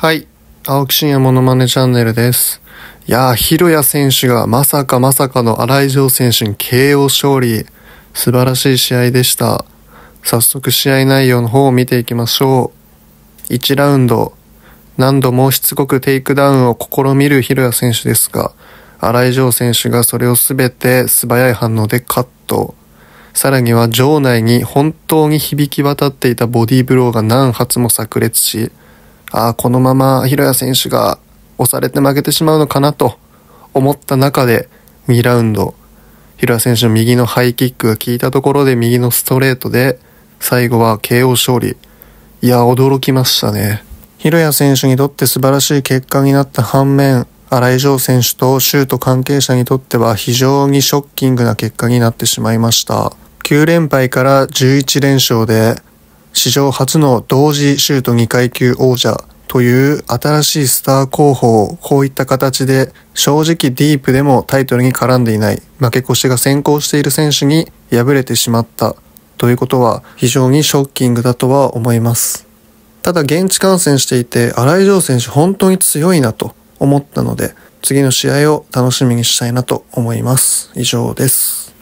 はい。青木真也モノマネチャンネルです。いやー、ヒロヤ選手がまさかまさかの荒井城選手に KO 勝利。素晴らしい試合でした。早速試合内容の方を見ていきましょう。1ラウンド。何度もしつこくテイクダウンを試みるヒロヤ選手ですが、荒井城選手がそれをすべて素早い反応でカット。さらには場内に本当に響き渡っていたボディーブローが何発も炸裂し、ああ、このまま平谷選手が押されて負けてしまうのかなと思った中で、2ラウンド、平谷選手の右のハイキックが効いたところで右のストレートで、最後は KO 勝利。いや、驚きましたね。広谷選手にとって素晴らしい結果になった反面、新井城選手とシュート関係者にとっては非常にショッキングな結果になってしまいました。9連敗から11連勝で、史上初の同時シュート2階級王者という新しいスター候補をこういった形で正直ディープでもタイトルに絡んでいない負け越しが先行している選手に敗れてしまったということは非常にショッキングだとは思いますただ現地観戦していて新井城選手本当に強いなと思ったので次の試合を楽しみにしたいなと思います以上です